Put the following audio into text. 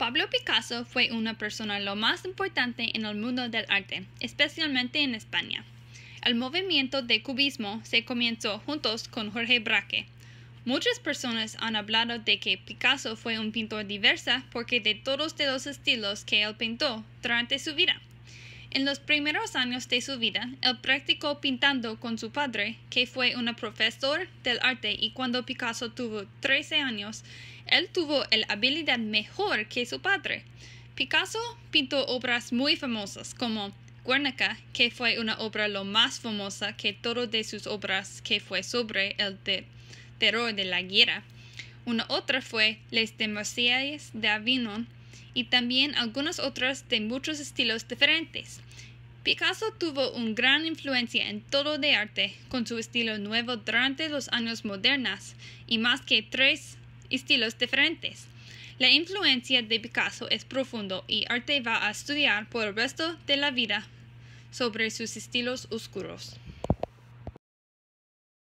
Pablo Picasso fue una persona lo más importante en el mundo del arte, especialmente en España. El movimiento de cubismo se comenzó juntos con Jorge Braque. Muchas personas han hablado de que Picasso fue un pintor diversa porque de todos de los estilos que él pintó durante su vida. En los primeros años de su vida, él practicó pintando con su padre, que fue un profesor del arte, y cuando Picasso tuvo 13 años, él tuvo la habilidad mejor que su padre. Picasso pintó obras muy famosas como Guernica, que fue una obra lo más famosa que todo de sus obras que fue sobre el terror de la guerra. Una otra fue Les Demoiselles de Avignon y también algunas otras de muchos estilos diferentes. Picasso tuvo una gran influencia en todo de arte con su estilo nuevo durante los años modernas y más que tres estilos diferentes. La influencia de Picasso es profundo y arte va a estudiar por el resto de la vida sobre sus estilos oscuros.